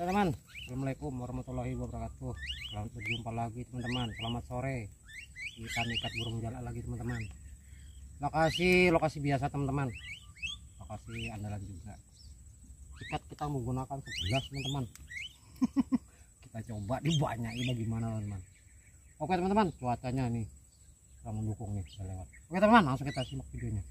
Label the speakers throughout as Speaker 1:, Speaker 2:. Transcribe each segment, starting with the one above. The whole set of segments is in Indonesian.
Speaker 1: teman-teman Assalamualaikum warahmatullahi wabarakatuh Selamat berjumpa lagi teman-teman Selamat sore Kita nikat burung jala lagi teman-teman Lokasi lokasi biasa teman-teman Lokasi andalan juga Ikat kita menggunakan 11 teman-teman Kita coba ini bagaimana teman-teman Oke teman-teman cuacanya nih Kita mendukung nih kita lewat Oke teman-teman langsung kita simak videonya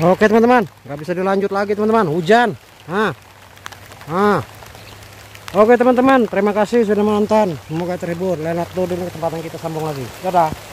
Speaker 1: Oke teman-teman, nggak bisa dilanjut lagi teman-teman, hujan. Nah, nah. Oke teman-teman, terima kasih sudah menonton. Semoga terhibur. Lain waktu tempat kesempatan kita sambung lagi. Dadah.